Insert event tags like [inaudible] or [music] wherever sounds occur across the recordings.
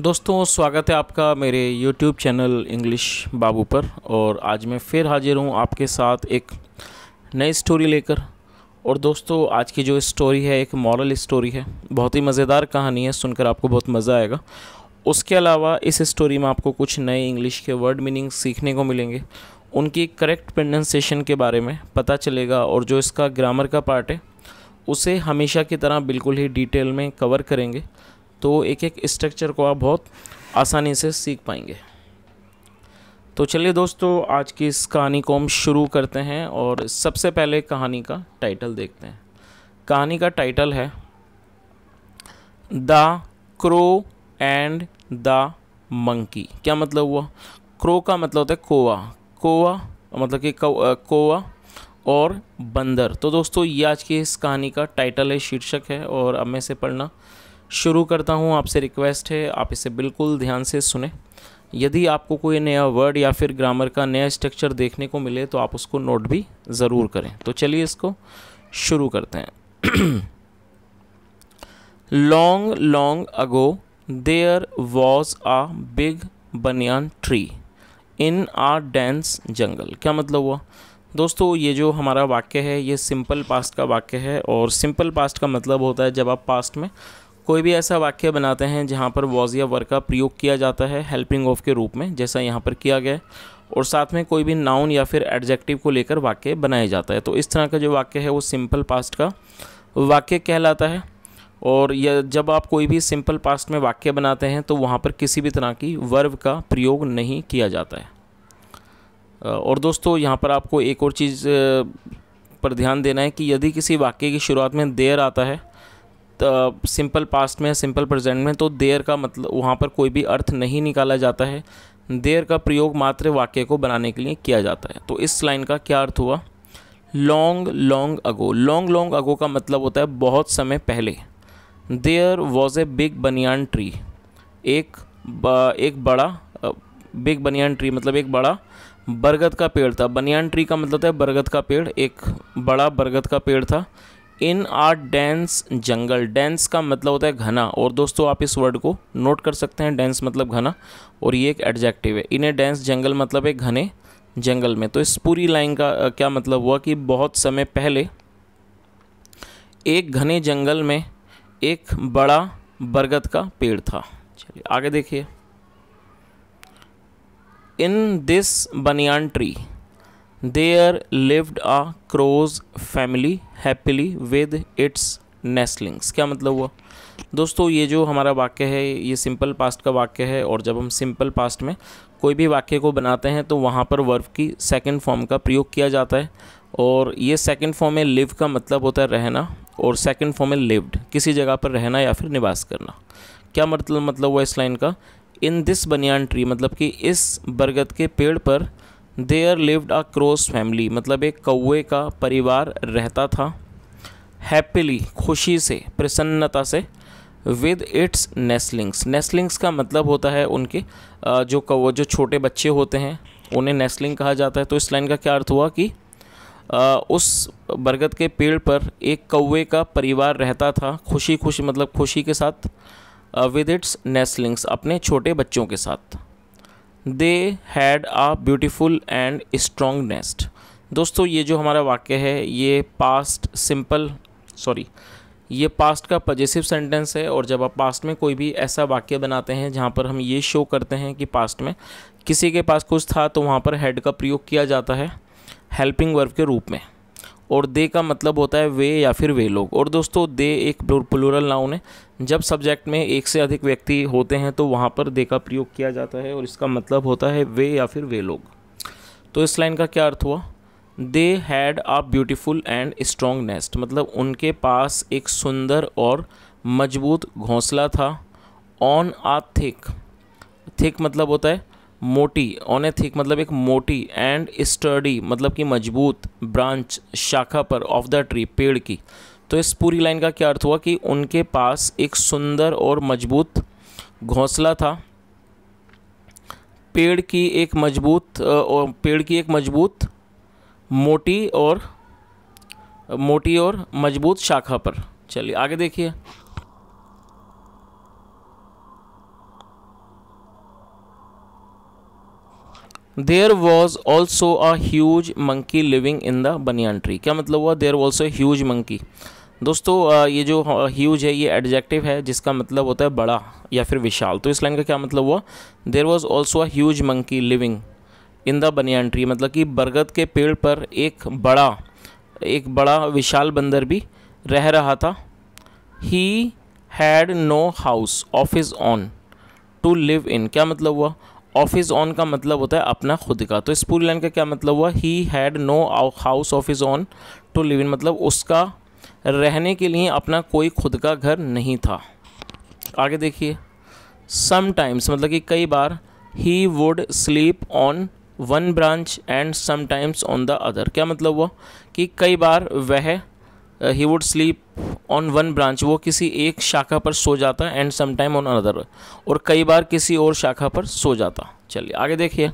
दोस्तों स्वागत है आपका मेरे YouTube चैनल इंग्लिश बाबू पर और आज मैं फिर हाजिर हूँ आपके साथ एक नई स्टोरी लेकर और दोस्तों आज की जो स्टोरी है एक मॉरल स्टोरी है बहुत ही मज़ेदार कहानी है सुनकर आपको बहुत मज़ा आएगा उसके अलावा इस स्टोरी में आपको कुछ नए इंग्लिश के वर्ड मीनिंग सीखने को मिलेंगे उनकी करेक्ट प्रोनाउंसिएशन के बारे में पता चलेगा और जो इसका ग्रामर का पार्ट है उसे हमेशा की तरह बिल्कुल ही डिटेल में कवर करेंगे तो एक एक स्ट्रक्चर को आप बहुत आसानी से सीख पाएंगे तो चलिए दोस्तों आज की इस कहानी को हम शुरू करते हैं और सबसे पहले कहानी का टाइटल देखते हैं कहानी का टाइटल है the crow and the monkey क्या मतलब हुआ क्रो का मतलब होता है कोवा कोवा मतलब कि कोवा और बंदर तो दोस्तों ये आज की इस कहानी का टाइटल है शीर्षक है और अब मैं इसे पढ़ना शुरू करता हूँ आपसे रिक्वेस्ट है आप इसे बिल्कुल ध्यान से सुने यदि आपको कोई नया वर्ड या फिर ग्रामर का नया स्ट्रक्चर देखने को मिले तो आप उसको नोट भी ज़रूर करें तो चलिए इसको शुरू करते हैं long long ago there was a big banyan tree in a dense jungle क्या मतलब हुआ दोस्तों ये जो हमारा वाक्य है ये सिंपल पास्ट का वाक्य है और सिंपल पास्ट का मतलब होता है जब आप पास्ट में कोई भी ऐसा वाक्य बनाते हैं जहाँ पर वॉज या वर का प्रयोग किया जाता है हेल्पिंग ऑफ के रूप में जैसा यहाँ पर किया गया और साथ में कोई भी नाउन या फिर एडजेक्टिव को लेकर वाक्य बनाया जाता है तो इस तरह का जो वाक्य है वो सिंपल पास्ट का वाक्य कहलाता है और यह जब आप कोई भी सिंपल पास्ट में वाक्य बनाते हैं तो वहाँ पर किसी भी तरह की वर्व का प्रयोग नहीं किया जाता है और दोस्तों यहाँ पर आपको एक और चीज़ पर ध्यान देना है कि यदि किसी वाक्य की शुरुआत में देर आता है सिंपल पास्ट में सिंपल प्रेजेंट में तो देर का मतलब वहाँ पर कोई भी अर्थ नहीं निकाला जाता है देर का प्रयोग मात्र वाक्य को बनाने के लिए किया जाता है तो इस लाइन का क्या अर्थ हुआ long long ago long long ago का मतलब होता है बहुत समय पहले there was a big banyan tree एक एक बड़ा बिग बनियान ट्री मतलब एक बड़ा बरगद का पेड़ था बनियान ट्री का मतलब था बरगद का पेड़ एक बड़ा बरगद का पेड़ था in a dense jungle dense का मतलब होता है घना और दोस्तों आप इस वर्ड को नोट कर सकते हैं डेंस मतलब घना और ये एक एडजेक्टिव है इन ए डेंस जंगल मतलब एक घने जंगल में तो इस पूरी लाइन का क्या मतलब हुआ कि बहुत समय पहले एक घने जंगल में एक बड़ा बरगद का पेड़ था चलिए आगे देखिए in this banyan tree there lived a crow's family happily with its nestlings क्या मतलब हुआ दोस्तों ये जो हमारा वाक्य है ये सिंपल पास्ट का वाक्य है और जब हम सिंपल पास्ट में कोई भी वाक्य को बनाते हैं तो वहाँ पर वर्ब की सेकंड फॉर्म का प्रयोग किया जाता है और ये सेकंड फॉर्म में लिव का मतलब होता है रहना और सेकंड फॉर्म में लिव्ड किसी जगह पर रहना या फिर निवास करना क्या मतलब मतलब हुआ इस लाइन का इन दिस बनियान ट्री मतलब कि इस बरगद के पेड़ पर there lived a crow's family मतलब एक कौए का परिवार रहता था हैप्पीली खुशी से प्रसन्नता से विद इट्स नेस्लिंग्स नेस्लिंग्स का मतलब होता है उनके जो कौ जो छोटे बच्चे होते हैं उन्हें नेस्लिंग कहा जाता है तो इस लाइन का क्या अर्थ हुआ कि उस बरगद के पेड़ पर एक कौए का परिवार रहता था खुशी खुशी मतलब खुशी के साथ विद इट्स नेस्लिंग्स अपने छोटे बच्चों के साथ they had a beautiful and strong nest दोस्तों ये जो हमारा वाक्य है ये पास्ट सिंपल सॉरी ये पास्ट का पजेसिव सेंटेंस है और जब आप पास्ट में कोई भी ऐसा वाक्य बनाते हैं जहाँ पर हम ये शो करते हैं कि पास्ट में किसी के पास कुछ था तो वहाँ पर हेड का प्रयोग किया जाता है हेल्पिंग वर्ब के रूप में और दे का मतलब होता है वे या फिर वे लोग और दोस्तों दे एक प्लूरल नाउन है जब सब्जेक्ट में एक से अधिक व्यक्ति होते हैं तो वहाँ पर दे का प्रयोग किया जाता है और इसका मतलब होता है वे या फिर वे लोग तो इस लाइन का क्या अर्थ हुआ they had a beautiful and strong nest मतलब उनके पास एक सुंदर और मजबूत घोंसला था ऑन आ थिक थिक मतलब होता है मोटी ऑन मतलब एक मोटी एंड स्टर्डी मतलब कि मजबूत ब्रांच शाखा पर ऑफ द ट्री पेड़ की तो इस पूरी लाइन का क्या अर्थ हुआ कि उनके पास एक सुंदर और मजबूत घोंसला था पेड़ की एक मजबूत और पेड़ की एक मजबूत मोटी और मोटी और मजबूत शाखा पर चलिए आगे देखिए there was also a huge monkey living in the banyan tree क्या मतलब हुआ देयर ऑल्सो ह्यूज मंकी दोस्तों ये जो ह्यूज है ये एडजेक्टिव है जिसका मतलब होता है बड़ा या फिर विशाल तो इस लाइन का क्या मतलब हुआ there was also a huge monkey living in the banyan tree मतलब कि बरगद के पेड़ पर एक बड़ा एक बड़ा विशाल बंदर भी रह रहा था he had no house of his own to live in क्या मतलब हुआ ऑफ इज़ ऑन का मतलब होता है अपना खुद का तो इस पूरी लाइन का क्या मतलब हुआ he had no house of his own to live in मतलब उसका रहने के लिए अपना कोई खुद का घर नहीं था आगे देखिए समटाइम्स मतलब कि कई बार he would sleep on one branch and sometimes on the other क्या मतलब हुआ कि कई बार वह he would sleep on one branch वो किसी एक शाखा पर सो जाता एंड समटाइम ऑन अनदर और कई बार किसी और शाखा पर सो जाता चलिए आगे देखिए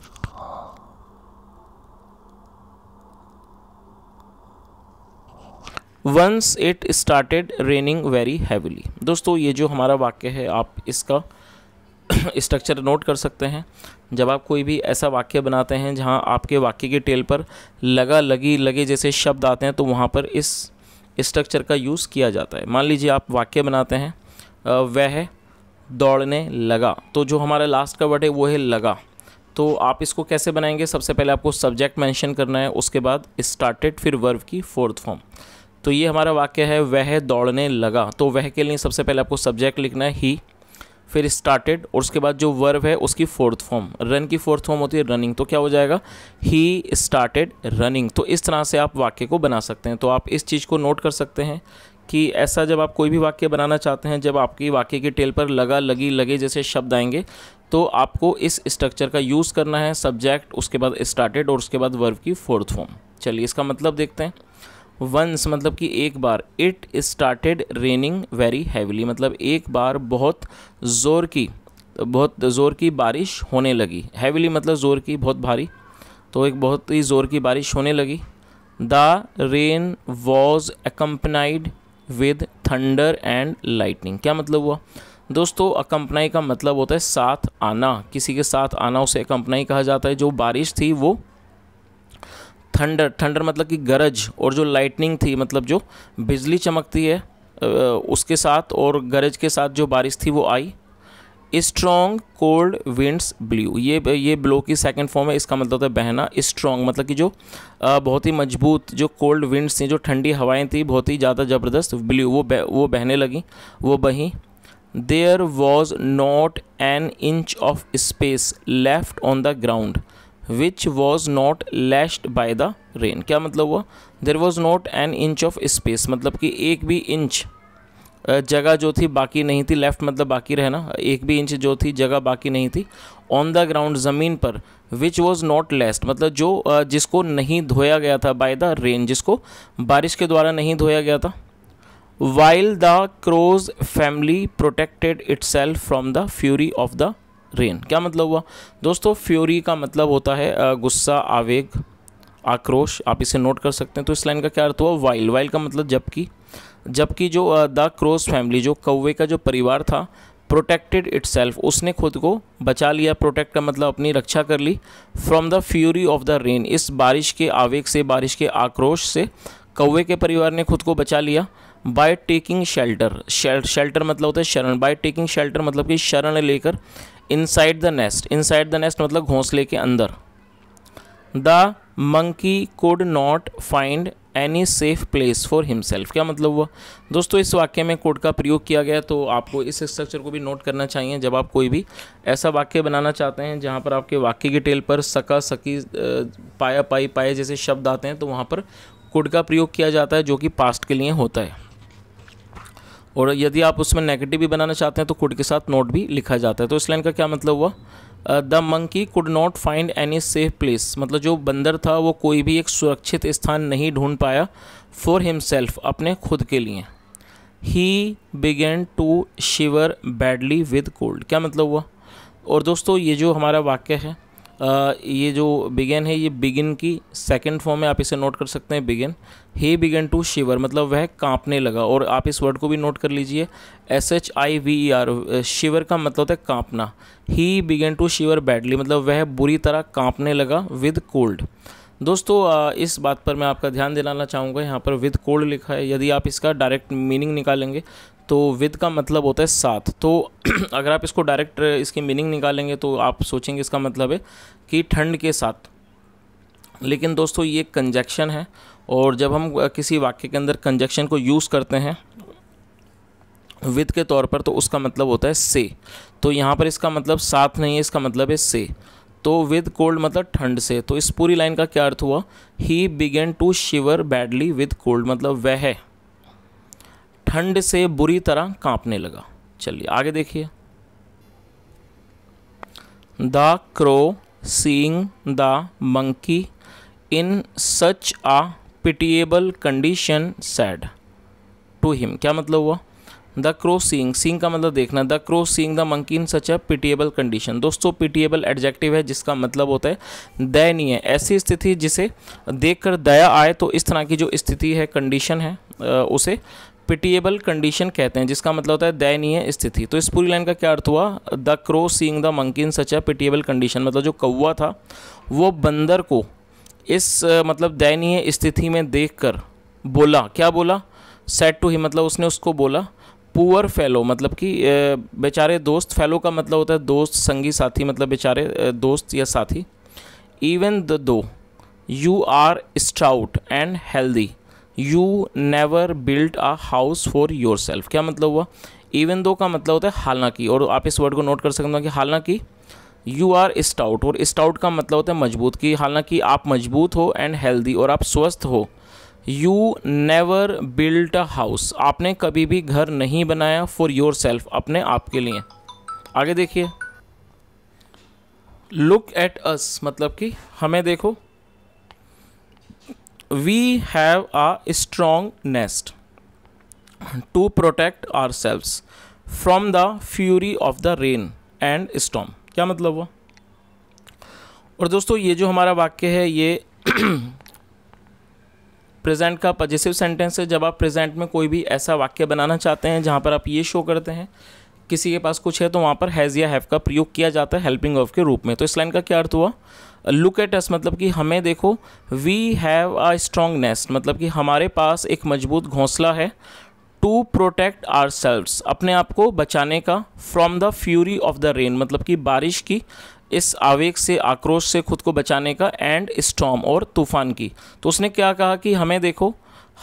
once it started raining very heavily दोस्तों ये जो हमारा वाक्य है आप इसका स्ट्रक्चर [coughs] नोट कर सकते हैं जब आप कोई भी ऐसा वाक्य बनाते हैं जहां आपके वाक्य के टेल पर लगा लगी लगे जैसे शब्द आते हैं तो वहां पर इस स्ट्रक्चर का यूज़ किया जाता है मान लीजिए आप वाक्य बनाते हैं वह दौड़ने लगा तो जो हमारा लास्ट का वर्ड है वो है लगा तो आप इसको कैसे बनाएंगे सबसे पहले आपको सब्जेक्ट मेंशन करना है उसके बाद स्टार्टेड फिर वर्व की फोर्थ फॉर्म तो ये हमारा वाक्य है वह दौड़ने लगा तो वह के लिए सबसे पहले आपको सब्जेक्ट लिखना है ही फिर स्टार्टेड और उसके बाद जो वर्ब है उसकी फोर्थ फॉर्म रन की फोर्थ फॉर्म होती है रनिंग तो क्या हो जाएगा ही स्टार्टेड रनिंग तो इस तरह से आप वाक्य को बना सकते हैं तो आप इस चीज़ को नोट कर सकते हैं कि ऐसा जब आप कोई भी वाक्य बनाना चाहते हैं जब आपकी वाक्य की टेल पर लगा लगी लगे जैसे शब्द आएंगे तो आपको इस स्ट्रक्चर का यूज़ करना है सब्जेक्ट उसके बाद स्टार्टेड और उसके बाद वर्ब की फोर्थ फॉर्म चलिए इसका मतलब देखते हैं वंस मतलब कि एक बार it started raining very heavily मतलब एक बार बहुत ज़ोर की बहुत ज़ोर की बारिश होने लगी हैविली मतलब ज़ोर की बहुत भारी तो एक बहुत ही ज़ोर की बारिश होने लगी the rain was accompanied with thunder and lightning क्या मतलब हुआ दोस्तों अकम्पनाई का मतलब होता है साथ आना किसी के साथ आना उसे अकम्पनाई कहा जाता है जो बारिश थी वो थंडर थंडर मतलब कि गरज और जो लाइटनिंग थी मतलब जो बिजली चमकती है उसके साथ और गरज के साथ जो बारिश थी वो आई स्ट्रॉन्ग कोल्ड विंड्स ब्लू ये ये ब्लो की सेकंड फॉर्म है इसका मतलब होता है बहना स्ट्रॉन्ग मतलब कि जो बहुत ही मजबूत जो कोल्ड विंड्स थी जो ठंडी हवाएं थी बहुत ही ज़्यादा ज़बरदस्त ब्लू वो बह, वो बहने लगी वो बहीं there was not an inch of space left on the ground which was not lashed by the rain क्या मतलब हुआ there was not an inch of space मतलब कि एक भी इंच जगह जो थी बाकी नहीं थी लेफ्ट मतलब बाकी रहना एक भी इंच जो थी जगह बाकी नहीं थी ऑन द ग्राउंड ज़मीन पर विच वॉज नॉट लेस्ट मतलब जो जिसको नहीं धोया गया था बाय द रेन जिसको बारिश के द्वारा नहीं धोया गया था while the crow's family protected itself from the fury of the rain क्या मतलब हुआ दोस्तों फ्योरी का मतलब होता है गुस्सा आवेग आक्रोश आप इसे नोट कर सकते हैं तो इस लाइन का क्या अर्थ हुआ वाइल्ड वाइल का मतलब जबकि जबकि जो द क्रोस फैमिली जो कौवे का जो परिवार था प्रोटेक्टेड इट्सल्फ उसने खुद को बचा लिया प्रोटेक्ट का मतलब अपनी रक्षा कर ली from the fury of the rain इस बारिश के आवेग से बारिश के आक्रोश से कौवे के परिवार ने खुद को बचा लिया बाय टेकिंग शेल्टर शेल्टर मतलब होता है शरण बाय टेकिंग शेल्टर मतलब कि शरण लेकर inside the nest inside the nest मतलब घोंसले के अंदर the monkey could not find any safe place for himself क्या मतलब हुआ दोस्तों इस वाक्य में कोड का प्रयोग किया गया तो आपको इस स्ट्रक्चर को भी नोट करना चाहिए जब आप कोई भी ऐसा वाक्य बनाना चाहते हैं जहाँ पर आपके वाक्य की टेल पर सका सकी पाया पाई पाए जैसे शब्द आते हैं तो वहाँ पर कोड का प्रयोग किया जाता है जो कि पास्ट के लिए होता है और यदि आप उसमें नेगेटिव भी बनाना चाहते हैं तो कुड के साथ नोट भी लिखा जाता है तो इस लाइन का क्या मतलब हुआ the monkey could not find any safe place मतलब जो बंदर था वो कोई भी एक सुरक्षित स्थान नहीं ढूंढ पाया फॉर हिमसेल्फ अपने खुद के लिए he began to shiver badly with cold क्या मतलब हुआ और दोस्तों ये जो हमारा वाक्य है ये जो बिगेन है ये बिगिन की सेकंड फॉर्म में आप इसे नोट कर सकते हैं begin he began to shiver मतलब वह कांपने लगा और आप इस वर्ड को भी नोट कर लीजिए S H I V E R shiver का मतलब होता है कांपना he began to shiver badly मतलब वह बुरी तरह कांपने लगा विद कोल्ड दोस्तों इस बात पर मैं आपका ध्यान दिलाना चाहूँगा यहाँ पर विद कोल्ड लिखा है यदि आप इसका डायरेक्ट मीनिंग निकालेंगे तो विद का मतलब होता है साथ तो [clears throat] अगर आप इसको डायरेक्ट इसकी मीनिंग निकालेंगे तो आप सोचेंगे इसका मतलब है कि ठंड के साथ लेकिन दोस्तों ये कंजक्शन है और जब हम किसी वाक्य के अंदर कंजक्शन को यूज़ करते हैं विद के तौर पर तो उसका मतलब होता है से तो यहाँ पर इसका मतलब साथ नहीं है इसका मतलब है से तो विद कोल्ड मतलब ठंड से तो इस पूरी लाइन का क्या अर्थ हुआ he began to shiver badly with cold मतलब वह है ठंड से बुरी तरह कांपने लगा चलिए आगे देखिए the crow seeing the monkey in such a pitiable condition said to him क्या मतलब हुआ द क्रो सींग सींग का मतलब देखना the crow seeing the monkey in such a pitiable condition दोस्तों पिटिएबल एडजेक्टिव है जिसका मतलब होता है दयनीय ऐसी स्थिति जिसे देखकर दया आए तो इस तरह की जो स्थिति है कंडीशन है उसे पिटिएबल कंडीशन कहते हैं जिसका मतलब होता है दयनीय स्थिति तो इस पूरी लाइन का क्या अर्थ हुआ the crow seeing the monkey in such a pitiable condition मतलब जो कौआ था वो बंदर को इस मतलब दयनीय स्थिति में देखकर बोला क्या बोला सेट टू ही मतलब उसने उसको बोला पुअर फेलो मतलब कि बेचारे दोस्त फेलो का मतलब होता है दोस्त संगी साथी मतलब बेचारे दोस्त या साथी even the though you are stout and healthy you never build a house for yourself क्या मतलब हुआ इवन दो का मतलब होता है हालांकि और आप इस वर्ड को नोट कर सकते हो कि हालांकि यू आर स्टाउट और स्टाउट का मतलब होता है मजबूत कि हालांकि आप मजबूत हो एंड हेल्दी और आप स्वस्थ हो you never built a house आपने कभी भी घर नहीं बनाया फॉर योर सेल्फ अपने आप के लिए आगे देखिए लुक एट अस मतलब कि हमें देखो we have a strong nest to protect ourselves from the fury of the rain and storm क्या मतलब हुआ और दोस्तों ये जो हमारा वाक्य है ये प्रेजेंट [clears throat] का पॉजिटिव सेंटेंस है जब आप प्रेजेंट में कोई भी ऐसा वाक्य बनाना चाहते हैं जहाँ पर आप ये शो करते हैं किसी के पास कुछ है तो वहाँ पर हैज़ या हैव का प्रयोग किया जाता है हेल्पिंग ऑफ के रूप में तो इस लाइन का क्या अर्थ हुआ लुक एट अस मतलब कि हमें देखो we have a strong nest मतलब कि हमारे पास एक मजबूत घोंसला है टू प्रोटेक्ट आर सेल्व्स अपने आप को बचाने का from the fury of the rain मतलब कि बारिश की इस आवेग से आक्रोश से खुद को बचाने का एंड स्टॉम और तूफान की तो उसने क्या कहा कि हमें देखो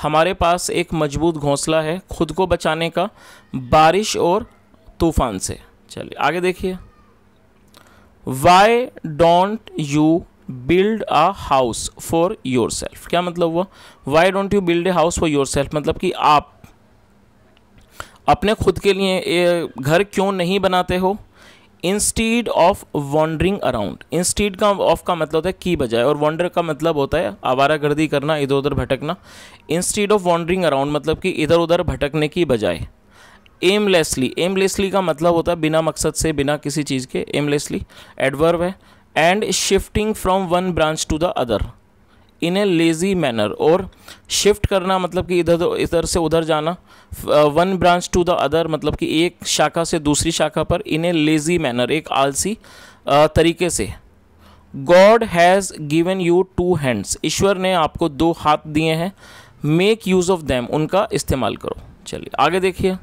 हमारे पास एक मजबूत घोंसला है खुद को बचाने का बारिश और तूफान से चलिए आगे देखिए why don't you build a house for yourself क्या मतलब हुआ why don't you build a house for yourself मतलब कि आप अपने खुद के लिए घर क्यों नहीं बनाते हो instead of wandering around instead का ऑफ का मतलब होता है की बजाय और वॉन्डर का मतलब होता है आवारा गर्दी करना इधर उधर भटकना इंस्टीड ऑफ वॉन्डरिंग अराउंड मतलब कि इधर उधर भटकने की बजाय एमलेसली एमलेसली का मतलब होता है बिना मकसद से बिना किसी चीज़ के एमलेसली एडवर्ब है and shifting from one branch to the other in a lazy manner और शिफ्ट करना मतलब कि इधर इधर से उधर जाना one branch to the other मतलब कि एक शाखा से दूसरी शाखा पर इन ए लेज़ी मैनर एक आलसी तरीके से God has given you two hands ईश्वर ने आपको दो हाथ दिए हैं मेक यूज़ ऑफ देम उनका इस्तेमाल करो चलिए आगे देखिए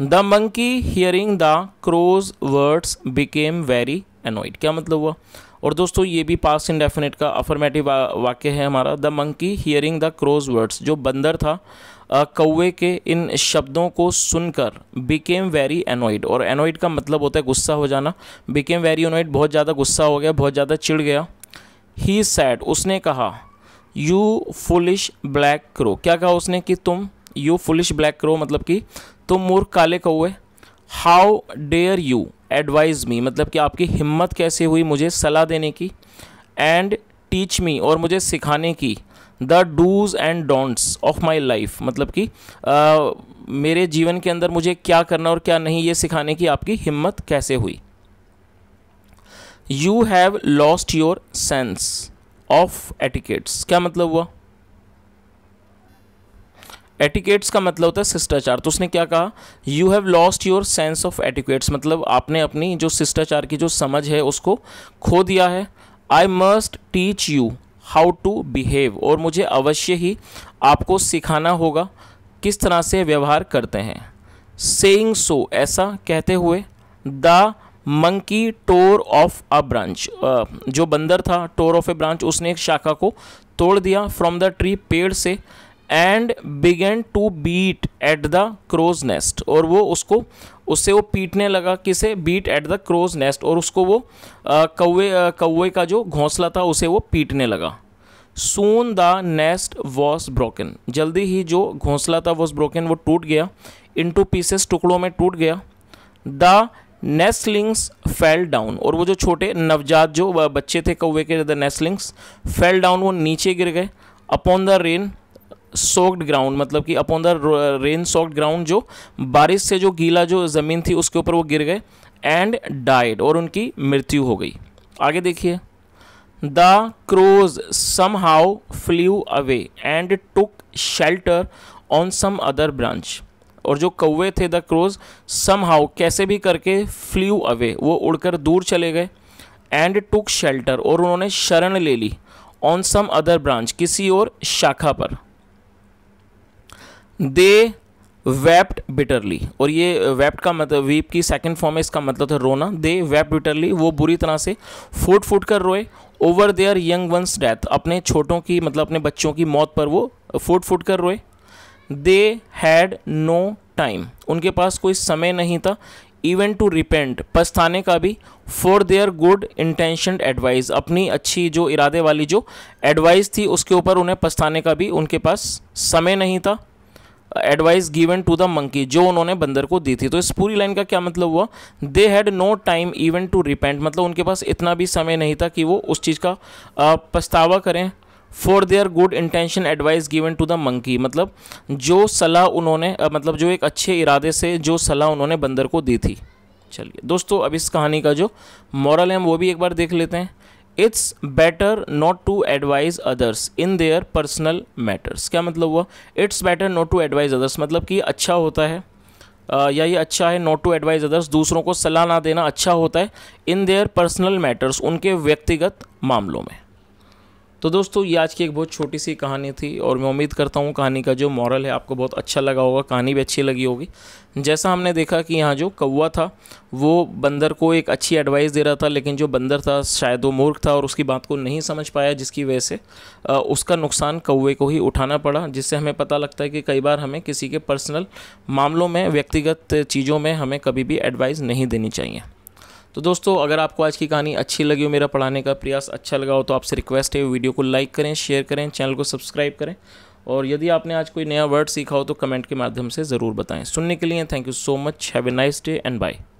the monkey hearing the crow's words became very annoyed क्या मतलब हुआ और दोस्तों ये भी इन इंडेफिनेट का अफर्मेटिव वाक्य है हमारा the monkey hearing the crow's words जो बंदर था कौवे के इन शब्दों को सुनकर बिकेम वेरी एनोइड और एनोइड का मतलब होता है गुस्सा हो जाना बिकेम वेरी एनोइड बहुत ज़्यादा गुस्सा हो गया बहुत ज़्यादा चिड़ गया ही सैड उसने कहा यू फुलिश ब्लैक क्रो क्या कहा उसने कि तुम यू फुलिश ब्लैक क्रो मतलब कि तुम मूर्ख काले कौए how dare you advise me मतलब कि आपकी हिम्मत कैसे हुई मुझे सलाह देने की एंड टीच मी और मुझे सिखाने की the dos and don'ts of my life मतलब कि मेरे जीवन के अंदर मुझे क्या करना और क्या नहीं ये सिखाने की आपकी हिम्मत कैसे हुई you have lost your sense of etiquettes क्या मतलब हुआ एटिकेट्स का मतलब होता है शिष्टाचार तो उसने क्या कहा you have lost your sense of etiquettes मतलब आपने अपनी जो शिष्टाचार की जो समझ है उसको खो दिया है I must teach you how to behave और मुझे अवश्य ही आपको सिखाना होगा किस तरह से व्यवहार करते हैं सेइंग सो ऐसा कहते हुए the monkey tore off a branch जो बंदर था टोर ऑफ ए ब्रांच उसने एक शाखा को तोड़ दिया फ्रॉम द ट्री पेड़ से and began to beat at the crow's nest और वो उसको उससे वो पीटने लगा किसे beat at the crow's nest और उसको वो कौए कौए का जो घोंसला था उसे वो पीटने लगा soon the nest was broken जल्दी ही जो घोंसला था वॉज ब्रोकन वो टूट गया इन टू पीसेस टुकड़ों में टूट गया द नेस्लिंग्स फेल डाउन और वो जो छोटे नवजात जो बच्चे थे कौवे के द नेस्लिंग्स फेल डाउन वो नीचे गिर गए upon the rain soaked ground मतलब कि upon the rain soaked ground जो बारिश से जो गीला जो ज़मीन थी उसके ऊपर वो गिर गए एंड डाइड और उनकी मृत्यु हो गई आगे देखिए the crows somehow flew away and took shelter on some other branch और जो कौवे थे द क्रोज सम हाउ कैसे भी करके फ्लू अवे वो उड़कर दूर चले गए एंड टुक शेल्टर और उन्होंने शरण ले ली ऑन सम अदर ब्रांच किसी और शाखा पर दे वेप्ड बिटरली और ये वेप्ड का मतलब वीप की सेकंड फॉर्म है इसका मतलब था रोना दे वेप्ट बिटरली वो बुरी तरह से फूट फूट कर रोए over their young ones death अपने छोटों की मतलब अपने बच्चों की मौत पर वो फूट फूट कर रोए दे हैड नो टाइम उनके पास कोई समय नहीं था इवन टू रिपेंट पछताने का भी for their good intention advice अपनी अच्छी जो इरादे वाली जो एडवाइस थी उसके ऊपर उन्हें पछताने का भी उनके पास समय नहीं था advice given to the monkey जो उन्होंने बंदर को दी थी तो इस पूरी लाइन का क्या मतलब हुआ they had no time even to repent मतलब उनके पास इतना भी समय नहीं था कि वो उस चीज़ का पछतावा करें for their good intention advice given to the monkey मतलब जो सलाह उन्होंने मतलब जो एक अच्छे इरादे से जो सलाह उन्होंने बंदर को दी थी चलिए दोस्तों अब इस कहानी का जो मॉरल है वो भी एक बार देख लेते हैं it's better not to advise others in their personal matters क्या मतलब हुआ it's better not to advise others मतलब कि अच्छा होता है या ये अच्छा है नॉट टू एडवाइज अदर्स दूसरों को सलाह ना देना अच्छा होता है इन देयर पर्सनल मैटर्स उनके व्यक्तिगत मामलों में तो दोस्तों ये आज की एक बहुत छोटी सी कहानी थी और मैं उम्मीद करता हूँ कहानी का जो मॉरल है आपको बहुत अच्छा लगा होगा कहानी भी अच्छी लगी होगी जैसा हमने देखा कि यहाँ जो कौवा था वो बंदर को एक अच्छी एडवाइस दे रहा था लेकिन जो बंदर था शायद वो मूर्ख था और उसकी बात को नहीं समझ पाया जिसकी वजह से उसका नुकसान कौवे को ही उठाना पड़ा जिससे हमें पता लगता है कि कई बार हमें किसी के पर्सनल मामलों में व्यक्तिगत चीज़ों में हमें कभी भी एडवाइस नहीं देनी चाहिए तो दोस्तों अगर आपको आज की कहानी अच्छी लगी हो मेरा पढ़ाने का प्रयास अच्छा लगा हो तो आपसे रिक्वेस्ट है वीडियो को लाइक करें शेयर करें चैनल को सब्सक्राइब करें और यदि आपने आज कोई नया वर्ड सीखा हो तो कमेंट के माध्यम से ज़रूर बताएं सुनने के लिए thank you so much have a nice day and bye